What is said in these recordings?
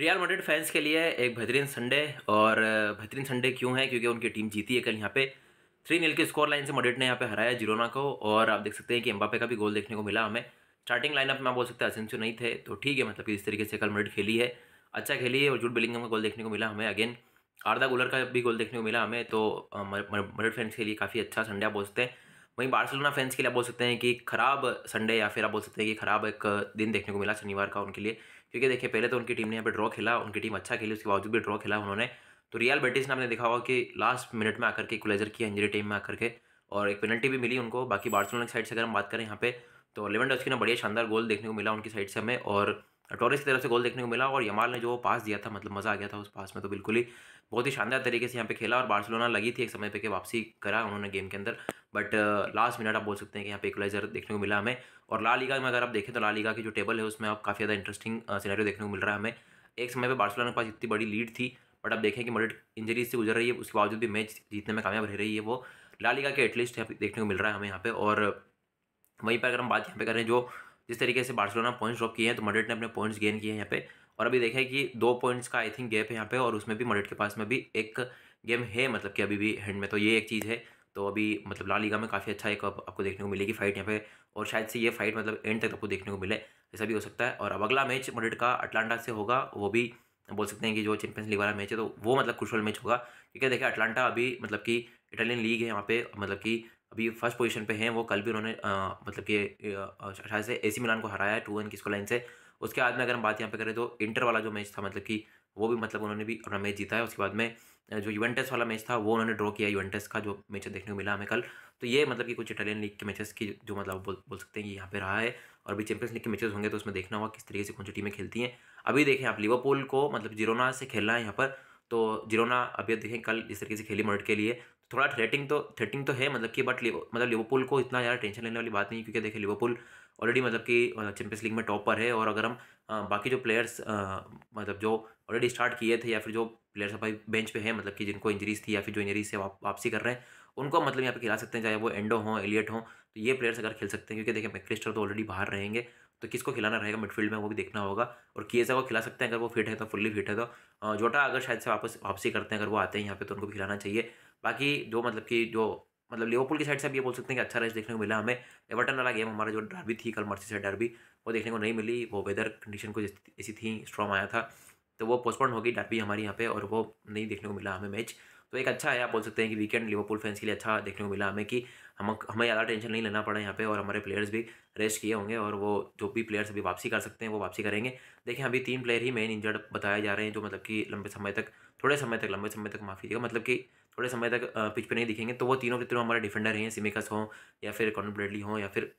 real Madrid fans के लिए एक बेहतरीन संडे और बेहतरीन संडे क्यों है क्योंकि उनकी टीम जीती है कल यहाँ पे थ्री नील के स्कोर लाइन से मड्रिड ने यहाँ पे हराया जिरोना को और आप देख सकते हैं कि एम्बापे का भी गोल देखने को मिला हमें स्टार्टिंग लाइनअप में आप बोल सकते हैं असेंसियो नहीं थे तो ठीक है मतलब कि इस तरीके से कल मड्रिड खेली है अच्छा खेली है और जूट बिलिंगम का गोल देखने को मिला हमें अगेन आर्दा गुलर का भी गोल देखने को मिला हमें तो मड्रिड फैंस के लिए काफ़ी अच्छा संडे आप बोल सकते हैं वहीं बार्सिलोना फैंस के लिए आप बोल सकते हैं कि ख़राब संडे या फिर आप बोल सकते हैं कि ख़राब एक दिन देखने को मिला शनिवार का उनके लिए क्योंकि देखिए पहले तो उनकी टीम ने यहाँ पर ड्रॉ खेला उनकी टीम अच्छा खेली उसके बावजूद भी ड्रॉ खेला उन्होंने तो रियल बेटिस ने आपने देखा होगा कि लास्ट मिनट में आकर के क्लेजर किया इंजरी टीम में आकर के और एक पेनल्टी भी मिली उनको बाकी बार्सिलोना की साइड से अगर हम बात करें यहाँ पे तो लेवेंडोस्की ने बढ़िया शानदार गोल देखने को मिला उनकी साइड से हमें और टॉरेस की तरफ से गोल देखने को मिला और यमाल ने जो पास दिया था मतलब मज़ा आ गया था उस पास में तो बिल्कुल ही बहुत ही शानदार तरीके से यहाँ पे खेला और बार्सिलोना लगी थी एक समय पे कि वापसी करा उन्होंने गेम के अंदर बट लास्ट मिनट आप बोल सकते हैं कि यहाँ पे इक्वलाइजर देखने को मिला हमें और ला लीगा में अगर आप देखें तो ला लीगा की जो टेबल है उसमें आप काफ़ी ज़्यादा इंटरेस्टिंग सिनेरियो देखने को मिल रहा है हमें एक समय पर बार्सिलोना के पास इतनी बड़ी लीड थी बट आप देखें कि मरिड इंजरी से गुजर रही है उसके बावजूद भी मैच जीतने में कामयाब रह रही है वो ला लीगा के एटलीस्ट देखने को मिल रहा है हमें यहाँ पर और uh, वहीं पर अगर हम बात यहाँ पर करें जो जिस तरीके से बार्सिलोना पॉइंट्स ड्रॉप किए हैं तो मड्रिड ने अपने पॉइंट्स गेन किए हैं यहाँ पे और अभी देखें कि दो पॉइंट्स का आई थिंक गैप है यहाँ पे और उसमें भी मड्रिड के पास में भी एक गेम है मतलब कि अभी भी हैंड में तो ये एक चीज़ है तो अभी मतलब ला लीगा में काफ़ी अच्छा एक आपको देखने को मिलेगी फाइट यहाँ पे और शायद से ये फाइट मतलब एंड तक आपको देखने को मिले ऐसा भी हो सकता है और अब अगला मैच मडिड का अटलांटा से होगा वो भी बोल सकते हैं कि जो चैंपियंस लीग वाला मैच है तो वो मतलब कुशल मैच होगा क्योंकि देखिए अटलांटा अभी मतलब कि इटालियन लीग है यहाँ पे मतलब कि अभी फर्स्ट पोजीशन पे हैं वो कल भी उन्होंने मतलब कि शायद से एसी मिलान को हराया टू वन की स्कोर लाइन से उसके बाद में अगर हम बात यहाँ पे करें तो इंटर वाला जो मैच था मतलब कि वो भी मतलब उन्होंने भी अपना मैच जीता है उसके बाद में जो यूवेंटस वाला मैच था वो उन्होंने ड्रॉ किया यूवेंटस का जो मैच देखने को मिला हमें कल तो ये मतलब कि कुछ इटालियन लीग के मैचेस की जो मतलब बोल बोल सकते हैं कि यहाँ पे रहा है और अभी चैंपियंस लीग के मैचेस होंगे तो उसमें देखना होगा किस तरीके से कौन सी टीमें खेलती हैं अभी देखें आप लिवरपूल को मतलब जिरोना से खेलना है यहाँ पर तो जिरोना अभी देखें कल इस तरीके से खेली मर्ड के लिए तो थोड़ा थ्रेटिंग तो थ्रेटिंग तो है मतलब कि बट मतलब लिवरपूल को इतना ज़्यादा टेंशन लेने वाली बात नहीं क्योंकि देखें लिवरपूल ऑलरेडी मतलब कि चैंपियंस मतलब लीग में टॉप पर है और अगर हम बाकी जो प्लेयर्स मतलब जो ऑलरेडी स्टार्ट किए थे या फिर जो प्लेयर्स भाई बेंच पे हैं मतलब कि जिनको इंजरीज थी या फिर जो इंजरीज से वाप, वापसी कर रहे हैं उनको मतलब यहाँ पे खिला सकते हैं चाहे वो एंडो हों एलियट हों तो ये प्लेयर्स अगर खेल सकते हैं क्योंकि देखिए मैक्रिस्टर तो ऑलरेडी बाहर रहेंगे तो किसको खिलाना रहेगा मिडफील्ड में वो भी देखना होगा और किएसा को खिला सकते हैं अगर वो फिट है तो फुल्ली फिट है तो जोटा अगर शायद से वापस वापसी करते हैं अगर वो आते हैं यहाँ पे तो उनको भी खिलाना चाहिए बाकी जो मतलब कि जो मतलब लिवरपूल की साइड से आप ये बोल सकते हैं कि अच्छा रेस देखने को मिला हमें एवर्टन वाला गेम हमारा जो डरबी थी कल मर्सी से डरबी वो देखने को नहीं मिली वो वेदर कंडीशन कुछ ऐसी थी स्ट्रॉम आया था तो वो पोस्टपोन होगी भी हमारी यहाँ पे और वो नहीं देखने को मिला हमें मैच तो एक अच्छा है आप बोल सकते हैं कि वीकेंड लिवरपूल फैंस के लिए अच्छा देखने को मिला हमें कि हम हमें ज़्यादा टेंशन नहीं लेना पड़ा यहाँ पे और हमारे प्लेयर्स भी रेस्ट किए होंगे और वो जो भी प्लेयर्स अभी वापसी कर सकते हैं वो वापसी करेंगे देखिए अभी तीन प्लेयर ही मेन इंजर्ड बताए जा रहे हैं जो मतलब कि लंबे समय तक थोड़े समय तक लंबे समय तक माफी कीजिएगा मतलब कि थोड़े समय तक पिच पर नहीं दिखेंगे तो वो तीनों के तीनों हमारे डिफेंडर हैं सिमिकस हों या फिर कॉन्ब्रेडली हों या फिर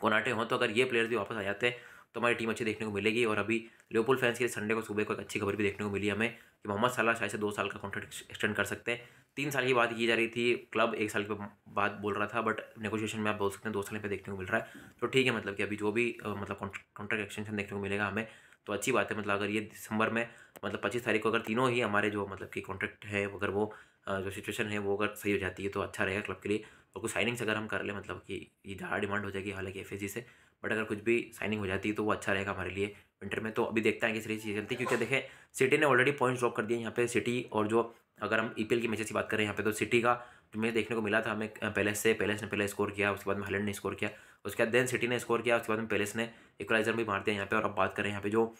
कोनाटे हों तो अगर ये प्लेयर्स भी वापस आ जाते हैं तो हमारी टीम अच्छी देखने को मिलेगी और अभी लियोपोल फैंस के लिए संडे को सुबह को एक अच्छी खबर भी देखने को मिली हमें कि मोहम्मद सलाह शायद से दो साल का कॉन्ट्रैक्ट एक्सटेंड कर सकते हैं तीन साल की बात की जा रही थी क्लब एक साल के बाद बोल रहा था बट नेगोशिएशन में आप बोल सकते हैं दो साल पे देखने को मिल रहा है तो ठीक है मतलब कि अभी जो भी मतलब कॉन्ट्रैक्ट एक्सटेंशन देखने को मिलेगा हमें तो अच्छी बात है मतलब अगर ये दिसंबर में मतलब पच्चीस तारीख को अगर तीनों ही हमारे जो मतलब कि कॉन्ट्रैक्ट है अगर वो जो सिचुएशन है वो अगर सही हो जाती है तो अच्छा रहेगा क्लब के लिए और कुछ साइनिंग्स अगर हम कर लें मतलब कि ये ज़्यादा डिमांड हो जाएगी हालांकि एफ से बट अगर कुछ भी साइनिंग हो जाती है तो वो अच्छा रहेगा हमारे लिए विंटर में तो अभी देखते हैं किस सीरीज चीज़ें चलती क्योंकि देखें सिटी ने ऑलरेडी पॉइंट्स ड्रॉप कर दिए यहाँ पे सिटी और जो अगर हम ई e की मैचेस की बात करें यहाँ पे तो सिटी का जो मैच देखने को मिला था हमें पैलेस से पैलेस ने पहले स्कोर किया उसके बाद में हलैंड ने स्कोर किया उसके बाद देन सिटी ने स्कोर किया उसके बाद में पैलेस ने इक्वलाइजर भी मार दिया यहाँ पे और अब बात करें यहाँ पे जो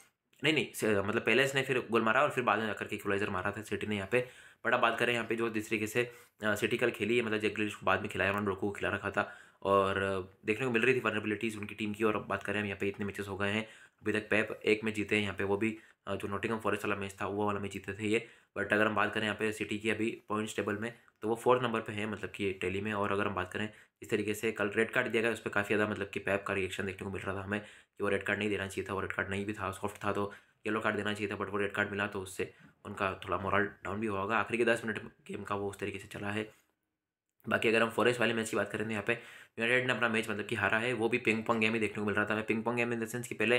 नहीं नहीं मतलब पहले इसने फिर गोल मारा और फिर बाद में जाकर के इक्वलाइजर मारा था सिटी ने यहाँ पे बट अब बात करें यहाँ पे जो जिस तरीके से सिटी कल खेली है मतलब जैक ग्रिलिश को बाद में खिलाया वन रोको को खिला रखा था और देखने को मिल रही थी वर्नेबिलिटीज़ उनकी टीम की और बात करें हम यहाँ पे इतने मैचेस हो गए हैं अभी तक पैप एक में जीते हैं यहाँ पे वो भी जो नोटिंगम फॉरेस्ट वाला मैच था वो वाला मैच जीते थे ये बट अगर हम बात करें यहाँ पे सिटी की अभी पॉइंट्स टेबल में तो वो फोर्थ नंबर पे है मतलब कि टेली में और अगर हम बात करें इस तरीके से कल रेड कार्ड दिया गया उस पर काफ़ी ज़्यादा मतलब कि पैप का रिएक्शन देखने को मिल रहा था हमें कि वो रेड कार्ड नहीं देना चाहिए था वो रेड कार्ड नहीं भी था सॉफ्ट था तो येलो कार्ड देना चाहिए था बट वो रेड कार्ड मिला तो उससे उनका थोड़ा मॉरल डाउन भी होगा आखिरी के दस मिनट गेम का वो उस तरीके से चला है बाकी अगर हम फॉरेस्ट वाले मैच की बात करें तो यहाँ पे यूनाइटेड ने अपना मैच मतलब कि हारा है वो भी पिंग पोंग गेम ही देखने को मिल रहा था मैं ping pong game in the sense कि पहले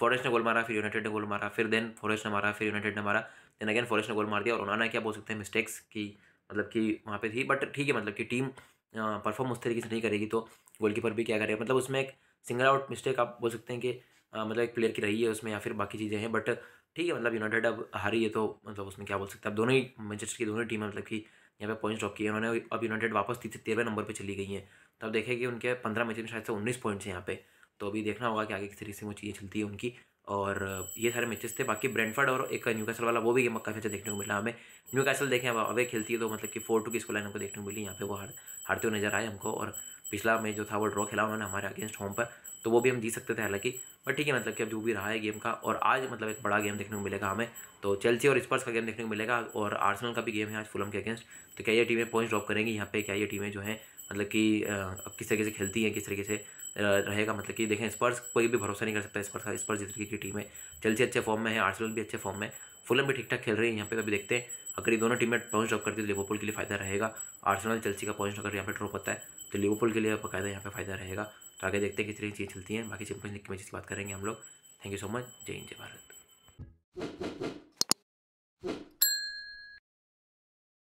फॉरेस्ट ने गोल मारा फिर यूनाइटेड ने गोल मारा फिर देन फॉरेस्ट ने मारा फिर यूनाइटेड ने मारा देन अगेन फॉरेस्ट ने गोल मार दिया और उन्होंने क्या बोल सकते हैं मिस्टेक्स की मतलब कि वहाँ पे थी बट ठीक है मतलब कि टीम परफॉर्म उस तरीके से नहीं करेगी तो गोलकीपर भी क्या करेगा मतलब उसमें एक सिंगल आउट मिस्टेक आप बोल सकते हैं कि आ, मतलब एक प्लेयर की रही है उसमें या फिर बाकी चीज़ें हैं बट ठीक है मतलब यूनाइटेड अब हारी है तो मतलब उसमें क्या बोल सकते हैं अब दोनों ही मैनचेस्टर की दोनों ही टीम मतलब कि यहाँ पे पॉइंट्स ड्रॉप किए उन्होंने अब यूनाइटेड वापस तीसरे तेरह नंबर पर चली गई हैं तो अब देखें कि उनके पंद्रह मैच में शायद से उन्नीस पॉइंट्स हैं यहाँ पे तो अभी देखना होगा कि आगे किस तरीके से वो चीज़ें चलती है उनकी और ये सारे मैचेस थे बाकी ब्रेंडफर्ड और एक न्यू कैसल वाला वो भी गेम काफ़ी अच्छा देखने को मिला हमें न्यू कैसल देखें अब अवे खेलती है तो मतलब कि फोर टू की स्कूल हमको देखने को मिली यहाँ पे वो हार हारते हुए नजर आए हमको और पिछला मैच जो था वो ड्रॉ खेला उन्होंने हमारे अगेंस्ट होम पर तो वो भी हम जी सकते थे हालांकि बट ठीक है मतलब कि अब जो भी रहा है गेम का और आज मतलब एक बड़ा गेम देखने को मिलेगा हमें तो चेल्सी और स्पर्स का गेम देखने को मिलेगा और आर्सेनल का भी गेम है आज फुलम के अगेंस्ट तो क्या ये टीमें पॉइंट्स ड्रॉप करेंगी यहाँ पे क्या ये टीमें जो है मतलब कि किस तरीके से खेलती हैं किस तरीके से रहेगा मतलब कि देखें स्पर्स कोई भी भरोसा नहीं कर सकता स्पर्स का स्पर्स जिस तरीके की टीम है चेल्सी अच्छे फॉर्म में है आर्सेनल भी अच्छे फॉर्म में फुलम भी ठीक ठाक खेल रही है यहाँ पे अभी देखते हैं अगर ये दोनों टीमें पॉइंट ड्रॉप करती है तो लिवरपूल के लिए फायदा रहेगा आर्सेनल चेल्सी का पॉइंट अगर यहाँ पे ड्रॉप होता है तो लिवरपूल के लिए बकायदा यहाँ पे फायदा रहेगा तो आगे देखते हैं किस तरह की चीज़ चलती है बाकी चैंपियंस लीग की मैच की बात करेंगे हम लोग थैंक यू सो मच जय हिंद जय भारत